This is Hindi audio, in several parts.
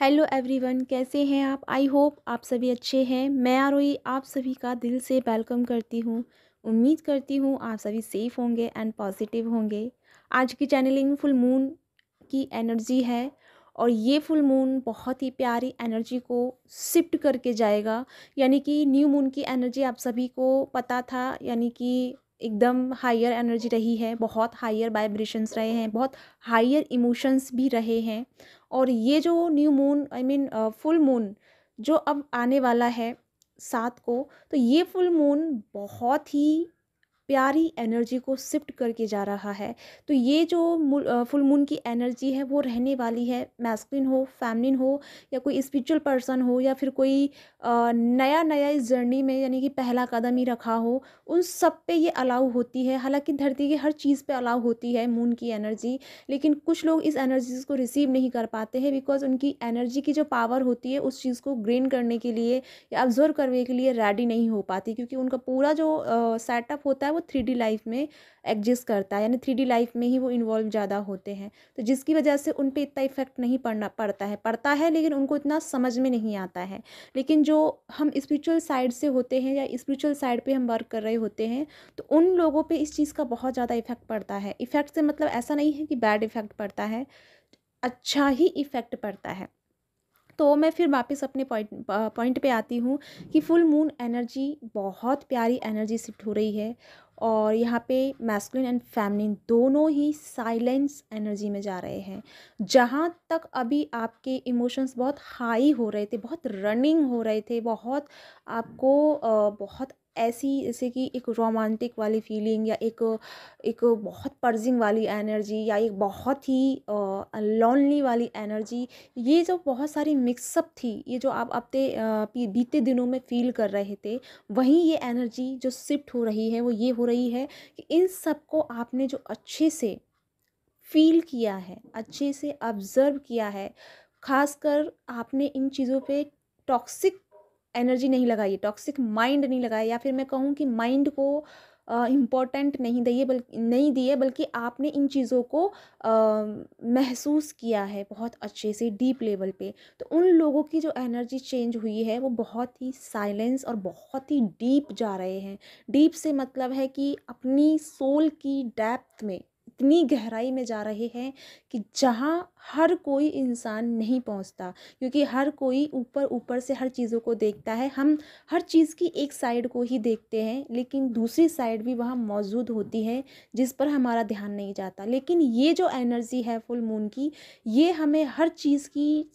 हेलो एवरीवन कैसे हैं आप आई होप आप सभी अच्छे हैं मैं आरोही आप सभी का दिल से वेलकम करती हूँ उम्मीद करती हूँ आप सभी सेफ़ होंगे एंड पॉजिटिव होंगे आज की चैनलिंग फुल मून की एनर्जी है और ये फुल मून बहुत ही प्यारी एनर्जी को शिफ्ट करके जाएगा यानी कि न्यू मून की एनर्जी आप सभी को पता था यानी कि एकदम हायर एनर्जी रही है बहुत हायर वाइब्रेशंस रहे हैं बहुत हायर इमोशंस भी रहे हैं और ये जो new moon I mean full moon जो अब आने वाला है सात को तो ये फुल मून बहुत ही प्यारी एनर्जी को शिफ्ट करके जा रहा है तो ये जो फुल मून की एनर्जी है वो रहने वाली है मैस्किन हो फैमिलिन हो या कोई स्पिरिचुअल पर्सन हो या फिर कोई नया नया इस जर्नी में यानी कि पहला कदम ही रखा हो उन सब पे ये अलाउ होती है हालांकि धरती की हर चीज़ पे अलाउ होती है मून की एनर्जी लेकिन कुछ लोग इस एनर्जी को रिसीव नहीं कर पाते हैं बिकॉज उनकी एनर्जी की जो पावर होती है उस चीज़ को ग्रेन करने के लिए या ऑब्जर्व करने के लिए रेडी नहीं हो पाती क्योंकि उनका पूरा जो सेटअप होता है वो थ्री लाइफ में एग्जिस्ट करता है यानी थ्री लाइफ में ही वो इन्वॉल्व ज़्यादा होते हैं तो जिसकी वजह से उन पर इतना इफेक्ट नहीं पड़ना पड़ता है पड़ता है लेकिन उनको इतना समझ में नहीं आता है लेकिन जो हम स्पिरिचुअल साइड से होते हैं या स्पिरिचुअल साइड पर हम वर्क कर रहे होते हैं तो उन लोगों पर इस चीज़ का बहुत ज़्यादा इफेक्ट पड़ता है इफेक्ट से मतलब ऐसा नहीं है कि बैड इफेक्ट पड़ता है अच्छा ही इफेक्ट पड़ता है तो मैं फिर वापस अपने पॉइंट पॉइंट पे आती हूँ कि फुल मून एनर्जी बहुत प्यारी एनर्जी शिफ्ट हो रही है और यहाँ पे मैस्कुलिन एंड फैमिलिन दोनों ही साइलेंस एनर्जी में जा रहे हैं जहाँ तक अभी आपके इमोशंस बहुत हाई हो रहे थे बहुत रनिंग हो रहे थे बहुत आपको बहुत ऐसी जैसे कि एक रोमांटिक वाली फीलिंग या एक एक बहुत पर्जिंग वाली एनर्जी या एक बहुत ही लोनली वाली एनर्जी ये जो बहुत सारी मिक्सअप थी ये जो आप अपने बीते दिनों में फील कर रहे थे वहीं ये एनर्जी जो शिफ्ट हो रही है वो ये हो रही है कि इन सब को आपने जो अच्छे से फील किया है अच्छे से ऑब्ज़र्व किया है खासकर आपने इन चीज़ों पे टॉक्सिक एनर्जी नहीं लगाइए टॉक्सिक माइंड नहीं लगाया या फिर मैं कहूँ कि माइंड को uh, नहीं दिए बल्कि नहीं दिए बल्कि आपने इन चीज़ों को महसूस किया है बहुत अच्छे से डीप लेवल पे तो उन लोगों की जो एनर्जी चेंज हुई है वो बहुत ही साइलेंस और बहुत ही डीप जा रहे हैं डीप से मतलब है कि अपनी सोल की डेप्थ में इतनी गहराई में जा रहे हैं कि जहाँ हर कोई इंसान नहीं पहुँचता क्योंकि हर कोई ऊपर ऊपर से हर चीज़ों को देखता है हम हर चीज़ की एक साइड को ही देखते हैं लेकिन दूसरी साइड भी वहाँ मौजूद होती है जिस पर हमारा ध्यान नहीं जाता लेकिन ये जो एनर्जी है फुल मून की ये हमें हर चीज़ की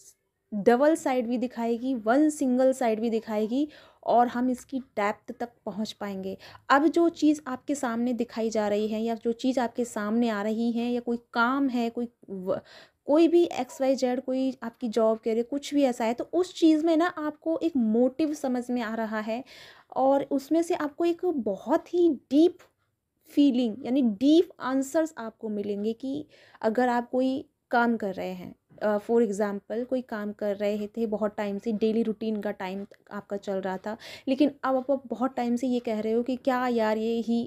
डबल साइड भी दिखाएगी वन सिंगल साइड भी दिखाएगी और हम इसकी डेप्थ तक पहुंच पाएंगे अब जो चीज़ आपके सामने दिखाई जा रही है या जो चीज़ आपके सामने आ रही है या कोई काम है कोई कोई भी एक्स वाई जेड कोई आपकी जॉब रही कुछ भी ऐसा है तो उस चीज़ में ना आपको एक मोटिव समझ में आ रहा है और उसमें से आपको एक बहुत ही डीप फीलिंग यानी डीप आंसर्स आपको मिलेंगे कि अगर आप कोई काम कर रहे हैं फॉर एग्ज़ाम्पल कोई काम कर रहे थे बहुत टाइम से डेली रूटीन का टाइम आपका चल रहा था लेकिन अब आप बहुत टाइम से ये कह रहे हो कि क्या यार ये ही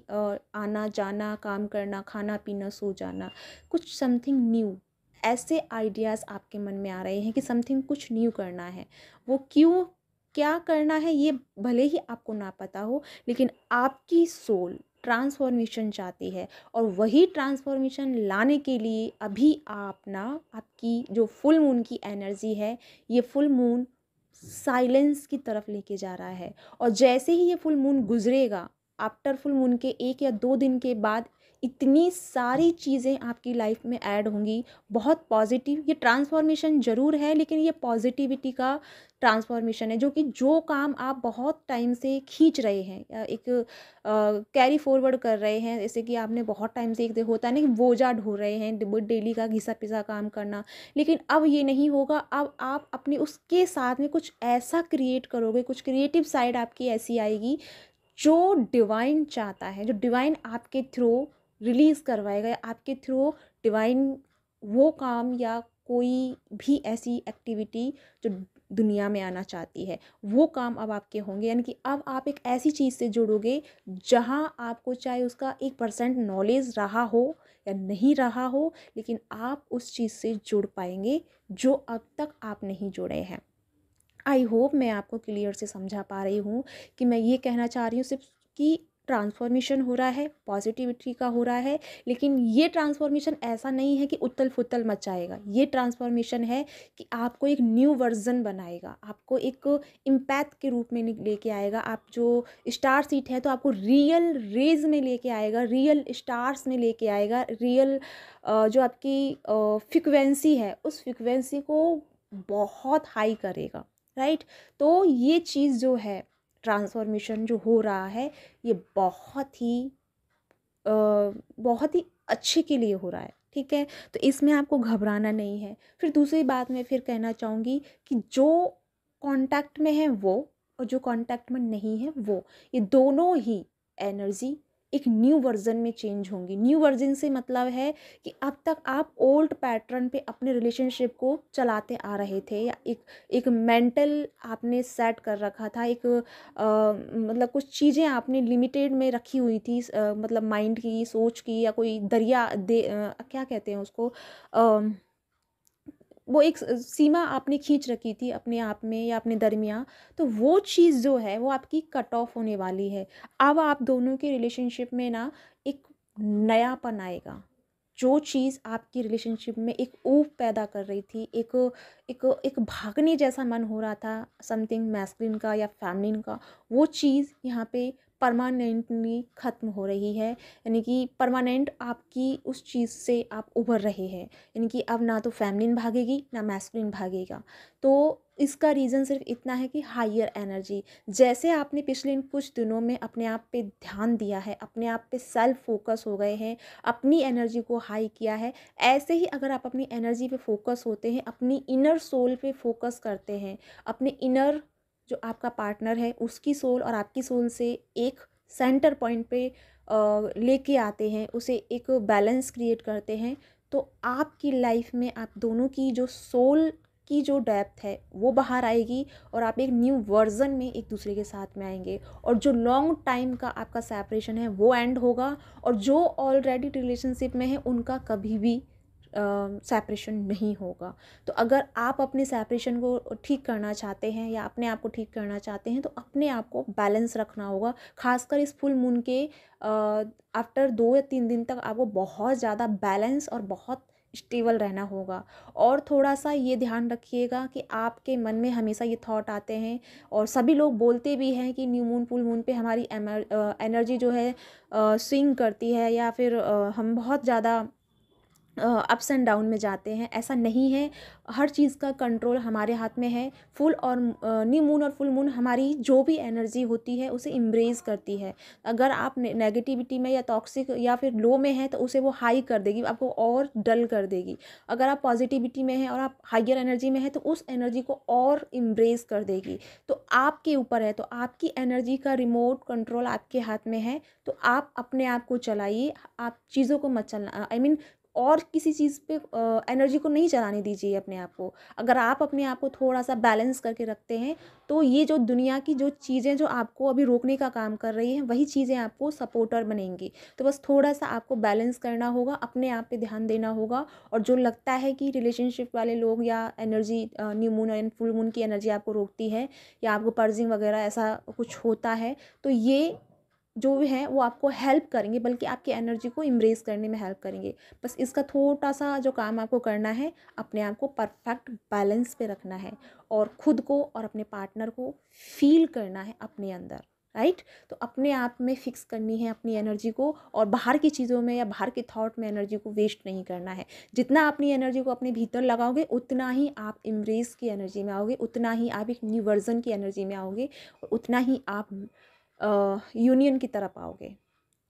आना जाना काम करना खाना पीना सो जाना कुछ समथिंग न्यू ऐसे आइडियाज़ आपके मन में आ रहे हैं कि समथिंग कुछ न्यू करना है वो क्यों क्या करना है ये भले ही आपको ना पता हो लेकिन आपकी सोल ट्रांसफॉर्मेशन चाहती है और वही ट्रांसफॉर्मेशन लाने के लिए अभी आप ना आपकी जो फुल मून की एनर्जी है ये फुल मून साइलेंस की तरफ लेके जा रहा है और जैसे ही ये फुल मून गुजरेगा आफ्टर फुल मून के एक या दो दिन के बाद इतनी सारी चीज़ें आपकी लाइफ में ऐड होंगी बहुत पॉजिटिव ये ट्रांसफॉर्मेशन ज़रूर है लेकिन ये पॉजिटिविटी का ट्रांसफॉर्मेशन है जो कि जो काम आप बहुत टाइम से खींच रहे हैं एक कैरी फॉरवर्ड कर रहे हैं जैसे कि आपने बहुत टाइम से एक होता है ना कि बोझा ढो रहे हैं डेली का घिसा पिसा काम करना लेकिन अब ये नहीं होगा अब आप अपने उसके साथ में कुछ ऐसा क्रिएट करोगे कुछ क्रिएटिव साइड आपकी ऐसी आएगी जो डिवाइन चाहता है जो डिवाइन आपके थ्रू रिलीज़ करवाएगा आपके थ्रू डिवाइन वो काम या कोई भी ऐसी एक्टिविटी जो दुनिया में आना चाहती है वो काम अब आपके होंगे यानी कि अब आप एक ऐसी चीज़ से जुड़ोगे जहाँ आपको चाहे उसका एक परसेंट नॉलेज रहा हो या नहीं रहा हो लेकिन आप उस चीज़ से जुड़ पाएंगे जो अब तक आप नहीं जुड़े हैं आई होप मैं आपको क्लियर से समझा पा रही हूँ कि मैं ये कहना चाह रही हूँ सिर्फ कि ट्रांसफॉर्मेशन हो रहा है पॉजिटिविटी का हो रहा है लेकिन ये ट्रांसफॉर्मेशन ऐसा नहीं है कि उत्तल फुतल मचाएगा ये ट्रांसफॉर्मेशन है कि आपको एक न्यू वर्जन बनाएगा आपको एक इम्पैक्ट के रूप में लेके आएगा आप जो स्टार सीट है तो आपको रियल रेज में लेके आएगा रियल स्टार्स में लेके आएगा रियल जो आपकी फ्रिक्वेंसी है उस फ्रिक्वेंसी को बहुत हाई करेगा राइट तो ये चीज़ जो है ट्रांसफॉर्मेशन जो हो रहा है ये बहुत ही बहुत ही अच्छे के लिए हो रहा है ठीक है तो इसमें आपको घबराना नहीं है फिर दूसरी बात मैं फिर कहना चाहूँगी कि जो कांटेक्ट में है वो और जो कांटेक्ट में नहीं है वो ये दोनों ही एनर्जी एक न्यू वर्जन में चेंज होंगी न्यू वर्जन से मतलब है कि अब तक आप ओल्ड पैटर्न पे अपने रिलेशनशिप को चलाते आ रहे थे या एक एक मेंटल आपने सेट कर रखा था एक आ, मतलब कुछ चीज़ें आपने लिमिटेड में रखी हुई थी आ, मतलब माइंड की सोच की या कोई दरिया दे आ, क्या कहते हैं उसको आ, वो एक सीमा आपने खींच रखी थी अपने आप में या अपने दरमिया तो वो चीज़ जो है वो आपकी कट ऑफ होने वाली है अब आप दोनों के रिलेशनशिप में ना एक नयापन आएगा जो चीज़ आपकी रिलेशनशिप में एक ऊप पैदा कर रही थी एक एक एक भागने जैसा मन हो रहा था समथिंग मैस्किन का या फैमिलिन का वो चीज़ यहाँ पे परमानेंटली ख़त्म हो रही है यानी कि परमानेंट आपकी उस चीज़ से आप उभर रहे हैं यानी कि अब ना तो फैमिलिन भागेगी ना मैस्कुलिन भागेगा तो इसका रीज़न सिर्फ इतना है कि हायर एनर्जी जैसे आपने पिछले इन कुछ दिनों में अपने आप पे ध्यान दिया है अपने आप पे सेल्फ फोकस हो गए हैं अपनी एनर्जी को हाई किया है ऐसे ही अगर आप अपनी एनर्जी पे फोकस होते हैं अपनी इनर सोल पे फोकस करते हैं अपने इनर जो आपका पार्टनर है उसकी सोल और आपकी सोल से एक सेंटर पॉइंट पे लेके आते हैं उसे एक बैलेंस क्रिएट करते हैं तो आपकी लाइफ में आप दोनों की जो सोल की जो डेप्थ है वो बाहर आएगी और आप एक न्यू वर्जन में एक दूसरे के साथ में आएंगे और जो लॉन्ग टाइम का आपका सेपरेशन है वो एंड होगा और जो ऑलरेडी रिलेशनशिप में है उनका कभी भी सेपरेशन नहीं होगा तो अगर आप अपने सेपरेशन को ठीक करना चाहते हैं या अपने आप को ठीक करना चाहते हैं तो अपने आप को बैलेंस रखना होगा खासकर इस फुल मून के आफ्टर दो या तीन दिन तक आपको बहुत ज़्यादा बैलेंस और बहुत स्टेबल रहना होगा और थोड़ा सा ये ध्यान रखिएगा कि आपके मन में हमेशा ये थॉट आते हैं और सभी लोग बोलते भी हैं कि न्यू मून फुल मून पे हमारी एनर्जी जो है स्विंग करती है या फिर हम बहुत ज़्यादा अप्स एंड डाउन में जाते हैं ऐसा नहीं है हर चीज़ का कंट्रोल हमारे हाथ में है फुल और न्यू मून और फुल मून हमारी जो भी एनर्जी होती है उसे इम्ब्रेज करती है अगर आप नेगेटिविटी में या टॉक्सिक या फिर लो में है तो उसे वो हाई कर देगी आपको और डल कर देगी अगर आप पॉजिटिविटी में हैं और आप हाइयर एनर्जी में हैं तो उस एनर्जी को और इम्ब्रेज कर देगी तो आपके ऊपर है तो आपकी एनर्जी का रिमोट कंट्रोल आपके हाथ में है तो आप अपने आप को चलाइए आप चीज़ों को मत चलना आई I मीन mean, और किसी चीज़ पे एनर्जी को नहीं चलाने दीजिए अपने आप को अगर आप अपने आप को थोड़ा सा बैलेंस करके रखते हैं तो ये जो दुनिया की जो चीज़ें जो आपको अभी रोकने का काम कर रही हैं वही चीज़ें आपको सपोर्टर बनेंगी तो बस थोड़ा सा आपको बैलेंस करना होगा अपने आप पे ध्यान देना होगा और जो लगता है कि रिलेशनशिप वाले लोग या energy new moon and full moon की एनर्जी आपको रोकती है या आपको पर्जिंग वगैरह ऐसा कुछ होता है तो ये जो भी हैं वो आपको हेल्प करेंगे बल्कि आपकी एनर्जी को इम्ब्रेस करने में हेल्प करेंगे बस इसका थोड़ा सा जो काम आपको करना है अपने आप को परफेक्ट बैलेंस पे रखना है और ख़ुद को और अपने पार्टनर को फील करना है अपने अंदर राइट तो अपने आप में फिक्स करनी है अपनी एनर्जी को और बाहर की चीज़ों में या बाहर के थॉट में एनर्जी को वेस्ट नहीं करना है जितना अपनी एनर्जी को अपने भीतर लगाओगे उतना ही आप इम्रेस की एनर्जी में आओगे उतना ही आप एक न्यू वर्जन की एनर्जी में आओगे उतना ही आप यूनियन की तरफ आओगे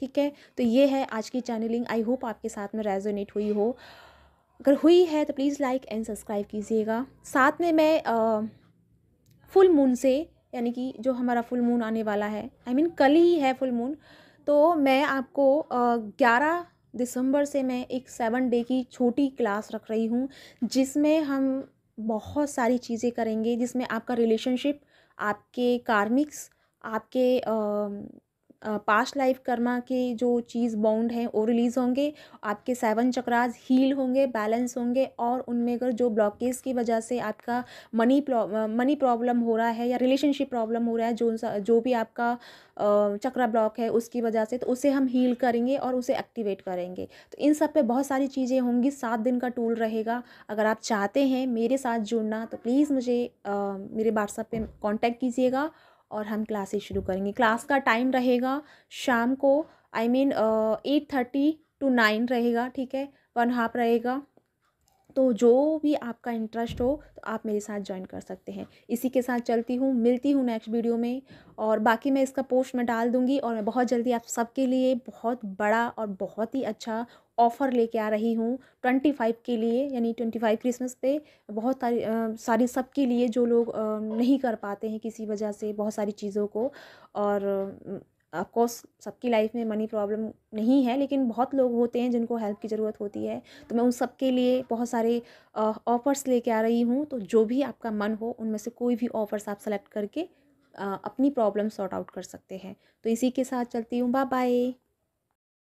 ठीक है तो ये है आज की चैनलिंग आई होप आपके साथ में रेजोनेट हुई हो अगर हुई है तो प्लीज़ लाइक एंड सब्सक्राइब कीजिएगा साथ में मैं आ, फुल मून से यानी कि जो हमारा फुल मून आने वाला है आई I मीन mean, कल ही है फुल मून तो मैं आपको ग्यारह दिसंबर से मैं एक सेवन डे की छोटी क्लास रख रही हूँ जिसमें हम बहुत सारी चीज़ें करेंगे जिसमें आपका रिलेशनशिप आपके कार्मिक्स आपके पास्ट लाइफ कर्मा के जो चीज़ बाउंड हैं वो रिलीज़ होंगे आपके सेवन चक्रास हील होंगे बैलेंस होंगे और उनमें अगर जो ब्लॉकेज की वजह से आपका मनी मनी प्रॉब्लम हो रहा है या रिलेशनशिप प्रॉब्लम हो रहा है जो जो भी आपका चक्रा ब्लॉक है उसकी वजह से तो उसे हम हील करेंगे और उसे एक्टिवेट करेंगे तो इन सब पे बहुत सारी चीज़ें होंगी सात दिन का टूल रहेगा अगर आप चाहते हैं मेरे साथ जुड़ना तो प्लीज़ मुझे आ, मेरे व्हाट्सएप पे कांटेक्ट कीजिएगा और हम क्लासेस शुरू करेंगे क्लास का टाइम रहेगा शाम को I mean eight thirty to nine रहेगा ठीक है वन हाफ रहेगा तो जो भी आपका इंटरेस्ट हो तो आप मेरे साथ ज्वाइन कर सकते हैं इसी के साथ चलती हूँ मिलती हूँ नेक्स्ट वीडियो में और बाकी मैं इसका पोस्ट मैं डाल दूँगी और मैं बहुत जल्दी आप सबके लिए बहुत बड़ा और बहुत ही अच्छा ऑफ़र लेके आ रही हूँ ट्वेंटी फाइव के लिए यानी ट्वेंटी फाइव क्रिसमस पे बहुत सारी सारी सबके लिए जो लोग नहीं कर पाते हैं किसी वजह से बहुत सारी चीज़ों को और ऑफकोर्स सबकी लाइफ में मनी प्रॉब्लम नहीं है लेकिन बहुत लोग होते हैं जिनको हेल्प की ज़रूरत होती है तो मैं उन सब के लिए बहुत सारे ऑफ़र्स लेके आ रही हूँ तो जो भी आपका मन हो उनमें से कोई भी ऑफ़र्स आप सेलेक्ट करके अपनी प्रॉब्लम सॉर्ट आउट कर सकते हैं तो इसी के साथ चलती हूँ बाय बाय